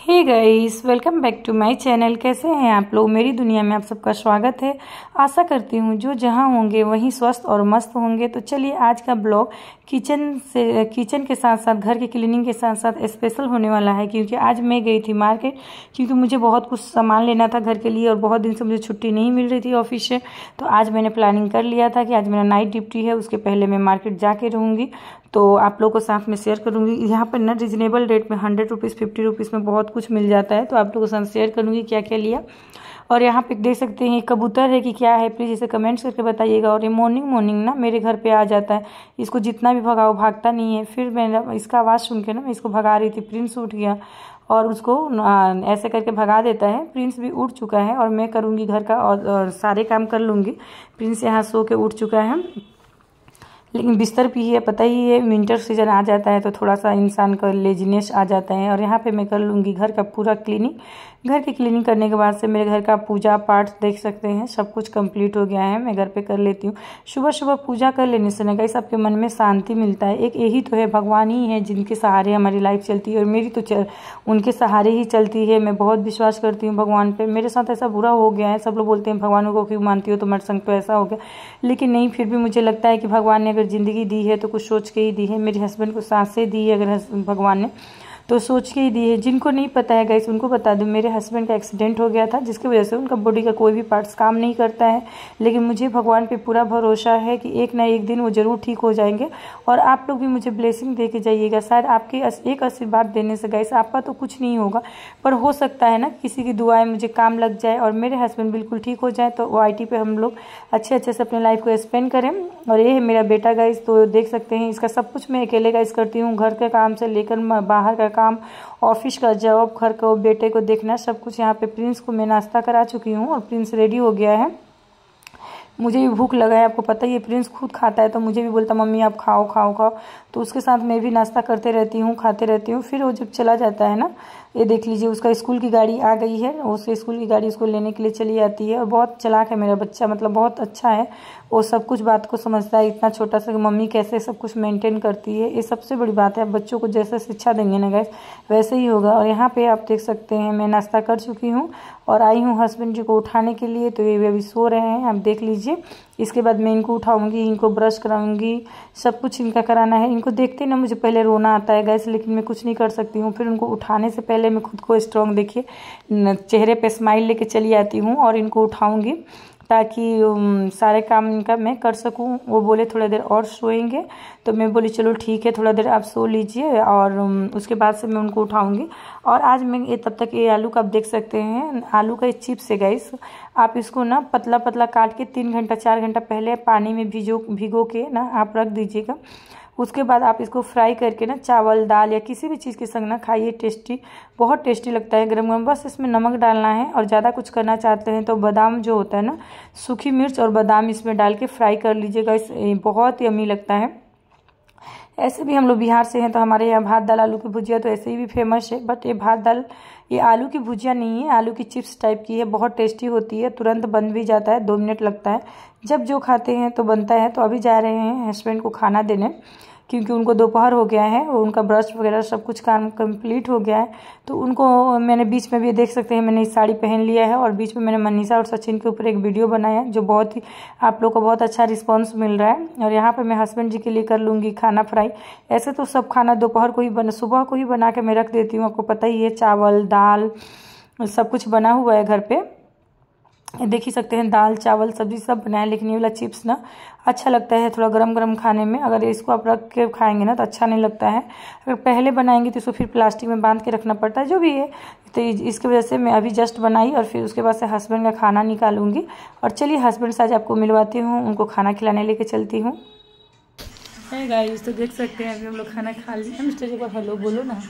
Hey guys welcome back to my channel कैसे हैं आप लोग मेरी दुनिया में आप सबका स्वागत है आशा करती हूँ जो जहाँ होंगे वहीं स्वस्थ और मस्त होंगे तो चलिए आज का ब्लॉग किचन से किचन के साथ साथ घर के क्लीनिंग के साथ साथ स्पेशल होने वाला है क्योंकि आज मैं गई थी मार्केट क्योंकि मुझे बहुत कुछ सामान लेना था घर के लिए और बहुत दिन से मुझे छुट्टी नहीं मिल रही थी ऑफिस से तो आज मैंने प्लानिंग कर लिया था कि आज मेरा नाइट ड्यूटी है उसके पहले मैं मार्केट जाके रहूँगी तो आप लोग को साथ में शेयर करूँगी यहाँ पर ना रिजनेबल रेट में हंड्रेड रुपीज़ फिफ्टी रुपीज़ में बहुत कुछ मिल जाता है तो आप लोगों को साथ शेयर करूँगी क्या क्या लिया और यहाँ पे देख सकते हैं कबूतर है कि क्या है प्लीज़ इसे कमेंट्स करके बताइएगा और ये मॉर्निंग मॉर्निंग ना मेरे घर पे आ जाता है इसको जितना भी भगाओ भागता नहीं है फिर मैं इसका आवाज़ सुन के ना मैं इसको भगा रही थी प्रिंस उठ गया और उसको ऐसे करके भगा देता है प्रिंस भी उठ चुका है और मैं करूँगी घर का और, और सारे काम कर लूँगी प्रिंस यहाँ सो के उठ चुका है लेकिन बिस्तर पर ही है पता ही है विंटर सीजन आ जाता है तो थोड़ा सा इंसान का लेजीनेस आ जाता है और यहाँ पे मैं कर लूँगी घर का पूरा क्लीनिंग घर की क्लीनिंग करने के बाद से मेरे घर का पूजा पाठ देख सकते हैं सब कुछ कंप्लीट हो गया है मैं घर पे कर लेती हूँ सुबह सुबह पूजा कर लेने से नई सबके मन में शांति मिलता है एक यही तो है भगवान ही है जिनके सहारे हमारी लाइफ चलती है और मेरी तो चल उनके सहारे ही चलती है मैं बहुत विश्वास करती हूँ भगवान पर मेरे साथ ऐसा बुरा हो गया है सब लोग बोलते हैं भगवान को क्यों मानती हो तुम्हारे संग तो ऐसा हो गया लेकिन नहीं फिर भी मुझे लगता है कि भगवान ने अगर ज़िंदगी दी है तो कुछ सोच के ही दी है मेरे हस्बैंड को सांसें दी है अगर भगवान ने तो सोच के ही दी है जिनको नहीं पता है गाइस उनको बता दूँ मेरे हस्बैंड का एक्सीडेंट हो गया था जिसकी वजह से उनका बॉडी का कोई भी पार्ट्स काम नहीं करता है लेकिन मुझे भगवान पे पूरा भरोसा है कि एक ना एक दिन वो ज़रूर ठीक हो जाएंगे और आप लोग भी मुझे ब्लेसिंग दे के जाइएगा शायद आपके एक आशीर्वाद देने से गाइस आपका तो कुछ नहीं होगा पर हो सकता है ना किसी की दुआएँ मुझे काम लग जाए और मेरे हस्बैंड बिल्कुल ठीक हो जाए तो ओ आई पे हम लोग अच्छे अच्छे से अपने लाइफ को स्पेंड करें और ये है मेरा बेटा गाइस तो देख सकते हैं इसका सब कुछ मैं अकेले गाइस करती हूँ घर के काम से लेकर बाहर का काम ऑफिस का जॉब घर का बेटे को देखना सब कुछ यहाँ पे प्रिंस को मैं नाश्ता करा चुकी हूँ और प्रिंस रेडी हो गया है मुझे भी भूख लगा है आपको पता है ये प्रिंस खुद खाता है तो मुझे भी बोलता मम्मी आप खाओ खाओ खाओ तो उसके साथ मैं भी नाश्ता करते रहती हूँ खाते रहती हूँ फिर वो जब चला जाता है ना ये देख लीजिए उसका स्कूल की गाड़ी आ गई है उसके स्कूल की गाड़ी उसको लेने के लिए चली आती है और बहुत चलाक है मेरा बच्चा मतलब बहुत अच्छा है वो सब कुछ बात को समझता है इतना छोटा सा कि मम्मी कैसे सब कुछ मेंटेन करती है ये सबसे बड़ी बात है आप बच्चों को जैसे शिक्षा देंगे ना गैस वैसे ही होगा और यहाँ पे आप देख सकते हैं मैं नाश्ता कर चुकी हूँ और आई हूँ हस्बैंड जी को उठाने के लिए तो ये अभी सो रहे हैं आप देख लीजिए इसके बाद मैं इनको उठाऊंगी इनको ब्रश कराऊंगी सब कुछ इनका कराना है इनको देखते ना मुझे पहले रोना आता है गैस लेकिन मैं कुछ नहीं कर सकती हूँ फिर उनको उठाने से पहले मैं खुद को स्ट्रॉन्ग देखिए चेहरे पर स्माइल लेके चली आती हूँ और इनको उठाऊँगी ताकि सारे काम इनका मैं कर सकूं वो बोले थोड़ा देर और सोएंगे तो मैं बोली चलो ठीक है थोड़ा देर आप सो लीजिए और उसके बाद से मैं उनको उठाऊंगी और आज मैं ये तब तक ये आलू का आप देख सकते हैं आलू का चिप्स है गाइस आप इसको ना पतला पतला काट के तीन घंटा चार घंटा पहले पानी में भिजो भिगो के ना आप रख दीजिएगा उसके बाद आप इसको फ्राई करके ना चावल दाल या किसी भी चीज़ के संग ना खाइए टेस्टी बहुत टेस्टी लगता है गर्म गर्म बस इसमें नमक डालना है और ज़्यादा कुछ करना चाहते हैं तो बादाम जो होता है ना सूखी मिर्च और बादाम इसमें डाल के फ्राई कर लीजिएगा इस बहुत यमी लगता है ऐसे भी हम लोग बिहार से हैं तो हमारे यहाँ भात दाल आलू की भुजिया तो ऐसे ही भी फेमस है बट ये भात दाल ये आलू की भुजिया नहीं है आलू की चिप्स टाइप की है बहुत टेस्टी होती है तुरंत बन भी जाता है दो मिनट लगता है जब जो खाते हैं तो बनता है तो अभी जा रहे हैं हस्बैंड को खाना देने क्योंकि उनको दोपहर हो गया है और उनका ब्रश वगैरह सब कुछ काम कंप्लीट हो गया है तो उनको मैंने बीच में भी देख सकते हैं मैंने साड़ी पहन लिया है और बीच में मैंने मनीषा और सचिन के ऊपर एक वीडियो बनाया जो बहुत ही आप लोग को बहुत अच्छा रिस्पॉन्स मिल रहा है और यहाँ पर मैं हस्बैंड जी के लिए कर लूँगी खाना फ्राई ऐसे तो सब खाना दोपहर को ही बना सुबह को ही बना के मैं रख देती हूँ आपको पता ही है चावल दाल सब कुछ बना हुआ है घर पर देख ही सकते हैं दाल चावल सब्जी सब बनाए लेकिन ये वाला चिप्स ना अच्छा लगता है थोड़ा गरम गरम खाने में अगर इसको आप रख के खाएंगे ना तो अच्छा नहीं लगता है अगर पहले बनाएंगे तो इसको फिर प्लास्टिक में बांध के रखना पड़ता है जो भी है तो इसकी वजह से मैं अभी जस्ट बनाई और फिर उसके बाद से हस्बैंड का खाना निकालूंगी और चलिए हस्बैंड से आज आपको मिलवाती हूँ उनको खाना खिलाने लेके चलती हूँ गाइस तो देख सकते हैं अभी हम लोग खाना खा लीजिए हेलो बोलो ना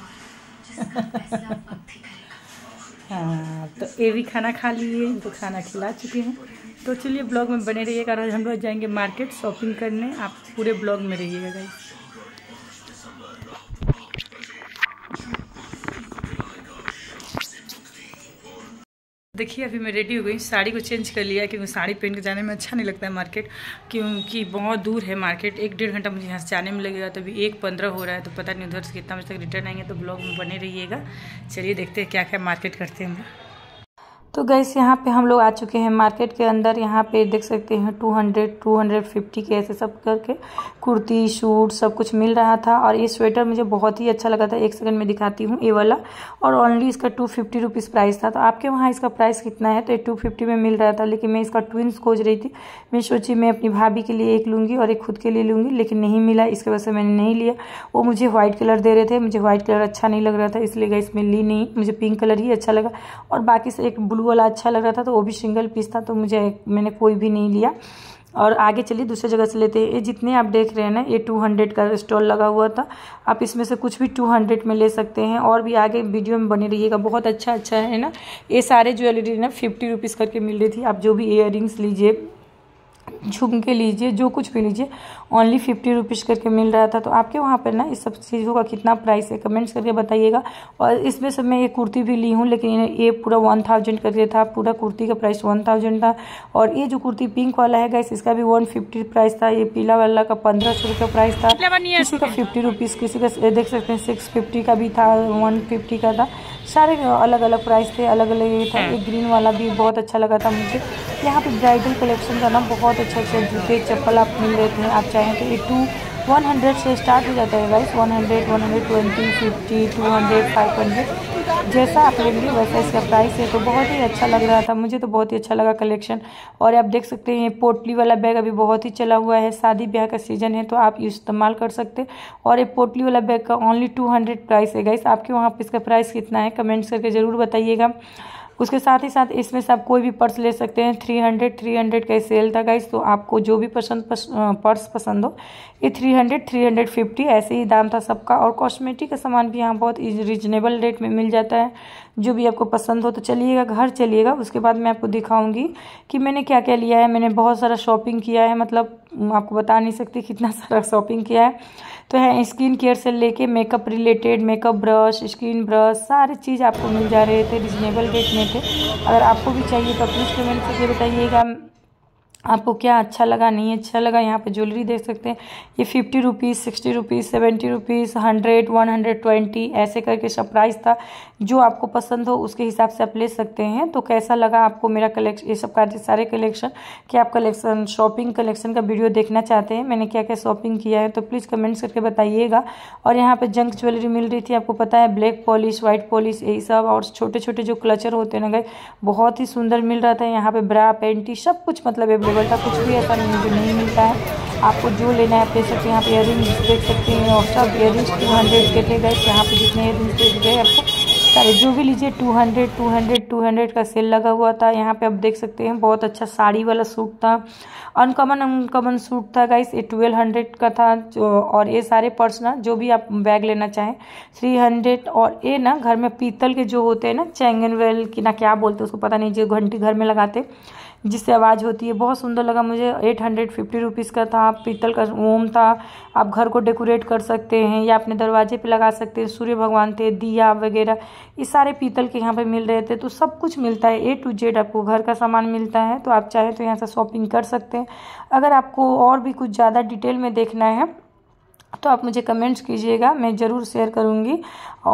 हाँ तो ये भी खाना खा लिए तो खाना खिला चुके हैं तो चलिए ब्लॉग में बने रहिएगा और हम लोग जाएंगे मार्केट शॉपिंग करने आप पूरे ब्लॉग में रहिएगा गाइस देखिए अभी मैं रेडी हो गई साड़ी को चेंज कर लिया क्योंकि साड़ी पहन के जाने में अच्छा नहीं लगता है मार्केट क्योंकि बहुत दूर है मार्केट एक डेढ़ घंटा मुझे यहाँ से जाने में लगेगा तो अभी एक पंद्रह हो रहा है तो पता नहीं उधर से कितना बजे तक रिटर्न आएंगे तो ब्लॉग में बने रहिएगा चलिए देखते हैं क्या क्या मार्केट करते हैं हम तो गैस यहाँ पे हम लोग आ चुके हैं मार्केट के अंदर यहाँ पे देख सकते हैं two hundred two hundred fifty के ऐसे सब करके कुर्ती सूट सब कुछ मिल रहा था और ये स्वेटर मुझे बहुत ही अच्छा लगा था एक सेकंड में दिखाती हूँ ये वाला और ओनली इसका टू फिफ्टी रुपीज़ प्राइस था तो आपके वहाँ इसका प्राइस कितना है तो ये टू फिफ्टी में मिल रहा था लेकिन मैं इसका ट्विन खोज रही थी मैं सोची मैं अपनी भाभी के लिए एक लूँगी और एक खुद के लिए लूँगी लेकिन नहीं मिला इसके वजह से मैंने नहीं लिया वो मुझे व्हाइट कलर दे रहे थे मुझे व्हाइट कलर अच्छा नहीं लग रहा था इसलिए गैस मैं ली नहीं मुझे पिंक कलर ही अच्छा लगा और बाकी से एक ब्लू ब्लू वाला अच्छा लग रहा था तो वो भी सिंगल पीस था तो मुझे मैंने कोई भी नहीं लिया और आगे चलिए दूसरे जगह से लेते हैं ये जितने आप देख रहे हैं ना ये टू हंड्रेड का स्टॉल लगा हुआ था आप इसमें से कुछ भी टू हंड्रेड में ले सकते हैं और भी आगे वीडियो में बने रहिएगा बहुत अच्छा अच्छा है ना ये सारे ज्वेलरी ना फिफ्टी रुपीज़ करके मिल रही थी आप जो भी इयर लीजिए झुमके लीजिए जो कुछ भी लीजिए ओनली फिफ्टी रुपीज़ करके मिल रहा था तो आपके वहाँ पर ना इस सब चीज़ों का कितना प्राइस है कमेंट्स करके बताइएगा और इसमें से मैं ये कुर्ती भी ली हूँ लेकिन ये पूरा वन थाउजेंड करके था पूरा कुर्ती का प्राइस वन थाउजेंड था और ये जो कुर्ती पिंक वाला है गाइस इसका भी वन फिफ्टी प्राइस था ये पीला वाला का पंद्रह सौ रुपये प्राइस था किसी का फिफ्टी रुपीज़ किसी का देख सकते हैं सिक्स फिफ्टी का भी था वन फिफ्टी का था सारे अलग अलग प्राइस थे अलग अलग ये था हाँ। एक ग्रीन वाला भी बहुत अच्छा लगा था मुझे यहाँ पे ब्राइडल कलेक्शन का ना बहुत अच्छे अच्छे जूते चप्पल आप मिल रहे थे आप चाहें तो ये टू वन हंड्रेड से स्टार्ट हो जाता है guys one hundred one hundred twenty fifty two hundred five hundred जैसा आप लेंगे वैसा इसका प्राइस है तो बहुत ही अच्छा लग रहा था मुझे तो बहुत ही अच्छा लगा कलेक्शन और आप देख सकते हैं ये पोटली वाला बैग अभी बहुत ही चला हुआ है शादी ब्याह का सीजन है तो आप इस्तेमाल कर सकते और ये पोटली वाला बैग का ओनली टू हंड्रेड प्राइस है गाइस आपके वहाँ पर इसका प्राइस कितना है कमेंट्स करके ज़रूर बताइएगा उसके साथ ही साथ इसमें से आप कोई भी पर्स ले सकते हैं थ्री हंड्रेड थ्री हंड्रेड का सेल था गाइस तो आपको जो भी पसंद पर्स पसंद हो ये three hundred three hundred fifty ऐसे ही दाम था सबका और कॉस्मेटिक का सामान भी यहाँ बहुत रिजनेबल रेट में मिल जाता है जो भी आपको पसंद हो तो चलिएगा घर चलिएगा उसके बाद मैं आपको दिखाऊंगी कि मैंने क्या क्या लिया है मैंने बहुत सारा शॉपिंग किया है मतलब आपको बता नहीं सकती कितना सारा शॉपिंग किया है तो है स्किन केयर से लेके makeup related makeup brush skin brush सारे चीज़ आपको मिल जा रहे थे रिजनेबल रेट में थे अगर आपको भी चाहिए तो प्लीज़ कमेंट करके बताइएगा आपको क्या अच्छा लगा नहीं अच्छा लगा यहाँ पे ज्वेलरी देख सकते हैं ये fifty rupees sixty rupees seventy rupees hundred one hundred twenty ऐसे करके सब प्राइस था जो आपको पसंद हो उसके हिसाब से आप ले सकते हैं तो कैसा लगा आपको मेरा कलेक्शन ये सब का सारे कलेक्शन क्या आप कलेक्शन शॉपिंग कलेक्शन का वीडियो देखना चाहते हैं मैंने क्या क्या शॉपिंग किया है तो प्लीज़ कमेंट्स करके बताइएगा और यहाँ पर जंक ज्वेलरी मिल रही थी आपको पता है ब्लैक पॉलिश वाइट पॉलिश यही सब और छोटे छोटे जो क्लचर होते हैं ना गए बहुत ही सुंदर मिल रहा था यहाँ पर ब्रा पेंटी सब कुछ मतलब गोबर था कुछ भी ऐसा मुझे नहीं मिलता है आपको जो लेना है आप ले सकते हैं आप इयर देख सकते हैं और सब इयर रिंग्स टू हंड्रेड के थे गए यहाँ पे जितने इयर रिंग्स देख गए आपको सारे जो भी लीजिए two hundred two hundred two hundred का सेल लगा हुआ था यहाँ पे आप देख सकते हैं बहुत अच्छा साड़ी वाला सूट था अनकॉमन अनकॉमन सूट था गाइस ये ट्वेल्व हंड्रेड का था जो और ये सारे पर्स ना जो भी आप बैग लेना चाहें थ्री हंड्रेड और ये ना घर में पीतल के जो होते हैं ना चैंगन वेल की ना क्या बोलते हैं उसको पता नहीं जो घंटी घर में लगाते जिससे आवाज़ होती है बहुत सुंदर लगा मुझे एट हंड्रेड फिफ्टी रुपीज़ का था पीतल का ओम था आप घर को डेकोरेट कर सकते हैं या अपने दरवाजे पे लगा सकते हैं सूर्य भगवान थे दिया वगैरह ये सारे पीतल के यहाँ पे मिल रहे थे तो सब कुछ मिलता है ए टू जेड आपको घर का सामान मिलता है तो आप चाहें तो यहाँ से शॉपिंग कर सकते हैं अगर आपको और भी कुछ ज़्यादा डिटेल में देखना है तो आप मुझे कमेंट्स कीजिएगा मैं ज़रूर शेयर करूँगी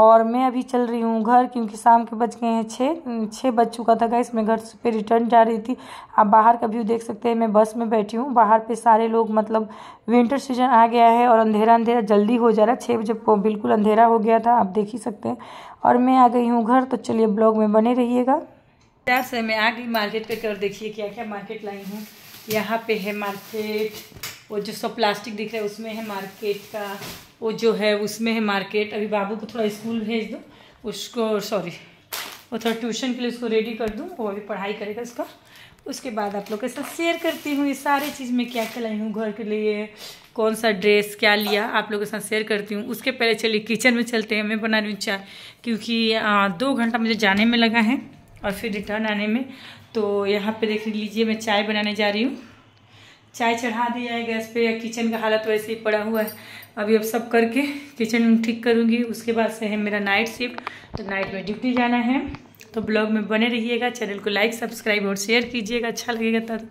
और मैं अभी चल रही हूँ घर क्योंकि शाम के बज गए हैं छः छः बज चुका था गैस मैं घर पे रिटर्न जा रही थी आप बाहर का व्यू देख सकते हैं मैं बस में बैठी हूँ बाहर पे सारे लोग मतलब विंटर सीजन आ गया है और अंधेरा अंधेरा जल्दी हो जा रहा है छः बजे बिल्कुल अंधेरा हो गया था आप देख ही सकते हैं और मैं आ गई हूँ घर तो चलिए ब्लॉग में बने रहिएगा प्यार से मैं आ गई मार्केट पर कर देखिए क्या क्या मार्केट लाई हूँ यहाँ पे है मार्केट वो जो सब प्लास्टिक दिख रहा है उसमें है मार्केट का वो जो है उसमें है मार्केट अभी बाबू को थोड़ा स्कूल भेज दो उसको सॉरी वो थोड़ा ट्यूशन के लिए उसको रेडी कर दूँ वो अभी पढ़ाई करेगा उसका उसके बाद आप लोग के साथ शेयर करती हूँ ये सारे चीज़ में क्या क्या लाई हूँ घर के लिए कौन सा ड्रेस क्या लिया आप लोगों के साथ शेयर करती हूँ उसके पहले चलिए किचन में चलते हैं मैं बना रही हूँ चाय क्योंकि आ, दो घंटा मुझे जाने में लगा है और फिर रिटर्न आने में तो यहाँ पे देख लीजिए मैं चाय बनाने जा रही हूँ चाय चढ़ा दिया है गैस पे या किचन का हालत वैसे ही पड़ा हुआ है अभी अब सब करके किचन ठीक करूँगी उसके बाद से है मेरा नाइट शिफ्ट तो नाइट में ड्यूटी जाना है तो ब्लॉग में बने रहिएगा चैनल को लाइक सब्सक्राइब और शेयर कीजिएगा अच्छा लगेगा तब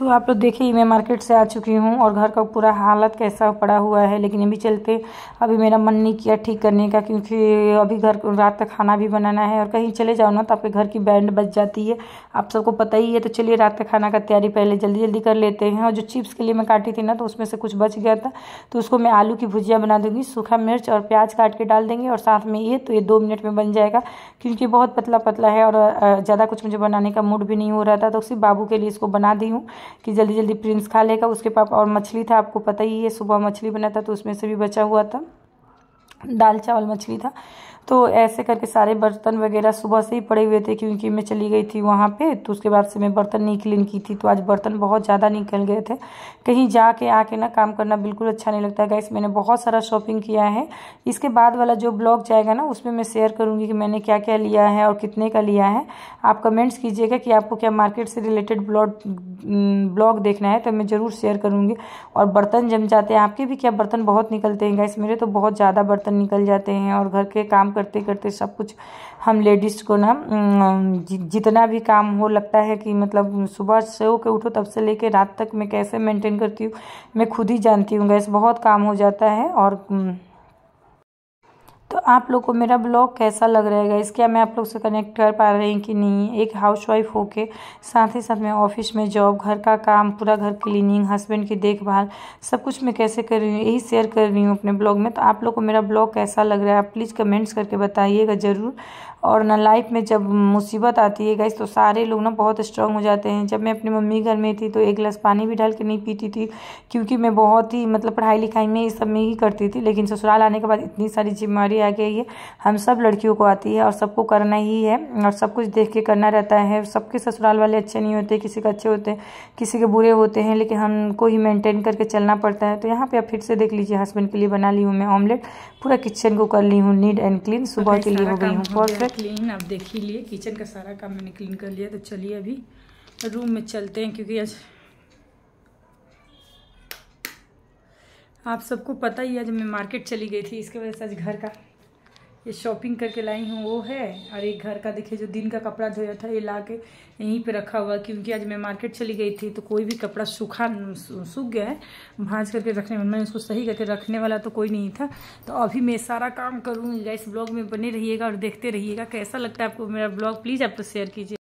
तो आप लोग देखिए मैं मार्केट से आ चुकी हूँ और घर का पूरा हालत कैसा पड़ा हुआ है लेकिन अभी चलते अभी मेरा मन नहीं किया ठीक करने का क्योंकि अभी घर रात का खाना भी बनाना है और कहीं चले जाओ ना तो आपके घर की बैंड बच जाती है आप सबको पता ही है तो चलिए रात का खाना का तैयारी पहले जल्दी जल्दी कर लेते हैं और जो चिप्स के लिए मैं काटी थी ना तो उसमें से कुछ बच गया था तो उसको मैं आलू की भुजिया बना दूँगी सूखा मिर्च और प्याज काट के डाल देंगे और साथ में ये तो ये दो मिनट में बन जाएगा क्योंकि बहुत पतला पतला है और ज़्यादा कुछ मुझे बनाने का मूड भी नहीं हो रहा था तो उसी बाबू के लिए इसको बना दी हूँ कि जल्दी जल्दी प्रिंस खा लेगा उसके पापा और मछली था आपको पता ही है सुबह मछली बना था तो उसमें से भी बचा हुआ था दाल चावल मछली था तो ऐसे करके सारे बर्तन वगैरह सुबह से ही पड़े हुए थे क्योंकि मैं चली गई थी वहाँ पे तो उसके बाद से मैं बर्तन नहीं क्लीन की थी तो आज बर्तन बहुत ज़्यादा निकल गए थे कहीं जाके आके ना काम करना बिल्कुल अच्छा नहीं लगता है गैस मैंने बहुत सारा शॉपिंग किया है इसके बाद वाला जो ब्लॉग जाएगा ना उसमें मैं शेयर करूँगी कि मैंने क्या क्या लिया है और कितने का लिया है आप कमेंट्स कीजिएगा कि आपको क्या मार्केट से रिलेटेड ब्लॉग ब्लॉग देखना है तो मैं ज़रूर शेयर करूँगी और बर्तन जम जाते हैं आपके भी क्या बर्तन बहुत निकलते हैं गैस मेरे तो बहुत ज़्यादा बर्तन निकल जाते हैं और घर के काम करते करते सब कुछ हम लेडीज़ को ना जितना भी काम हो लगता है कि मतलब सुबह से होकर उठो तब से लेके रात तक मैं कैसे मेंटेन करती हूँ मैं खुद ही जानती हूँ गैस बहुत काम हो जाता है और तो आप लोग को मेरा ब्लॉग कैसा लग रहेगा इसके मैं आप लोग से कनेक्ट कर पा रही हूँ कि नहीं एक हाउस वाइफ होके साथ ही साथ मैं ऑफिस में जॉब घर का काम पूरा घर क्लीनिंग हस्बैंड की देखभाल सब कुछ मैं कैसे कर रही हूँ यही शेयर कर रही हूँ अपने ब्लॉग में तो आप लोग को मेरा ब्लॉग कैसा लग रहा है आप प्लीज़ कमेंट्स करके बताइएगा ज़रूर और ना लाइफ में जब मुसीबत आती है गैस तो सारे लोग ना बहुत स्ट्रांग हो जाते हैं जब मैं अपनी मम्मी घर में थी तो एक गिलास पानी भी डाल के नहीं पीती थी क्योंकि मैं बहुत ही मतलब पढ़ाई लिखाई में इस सब में ही करती थी लेकिन ससुराल आने के बाद इतनी सारी जिम्मेवारी आ गई है हम सब लड़कियों को आती है और सबको करना ही है और सब कुछ देख के करना रहता है सबके ससुराल वाले अच्छे नहीं होते किसी के अच्छे होते हैं किसी के बुरे होते हैं लेकिन हमको ही मेनटेन करके चलना पड़ता है तो यहाँ पर आप फिर से देख लीजिए हस्बैंड के लिए बना ली हूँ मैं ऑमलेट पूरा किचन को कर ली हूँ नीट एंड क्लीन सुबह तो के लिए हो गई हूँ परफेक्ट क्लीन आप देख ही लिए किचन का सारा काम मैंने क्लीन कर लिया तो चलिए अभी रूम में चलते हैं क्योंकि आज आप सबको पता ही है जब मैं मार्केट चली गई थी इसके वजह से आज घर का ये शॉपिंग करके लाई हूँ वो है और एक घर का देखिए जो दिन का कपड़ा धोया था ये ला के यहीं पर रखा हुआ क्योंकि आज मैं मार्केट चली गई थी तो कोई भी कपड़ा सूखा सूख गया है भाँज करके रखने में मैं उसको सही करके रखने वाला तो कोई नहीं था तो अभी मैं सारा काम करूँगी इस ब्लॉग में बने रहिएगा और देखते रहिएगा कैसा लगता है आपको मेरा ब्लॉग प्लीज़ आप तो शेयर कीजिए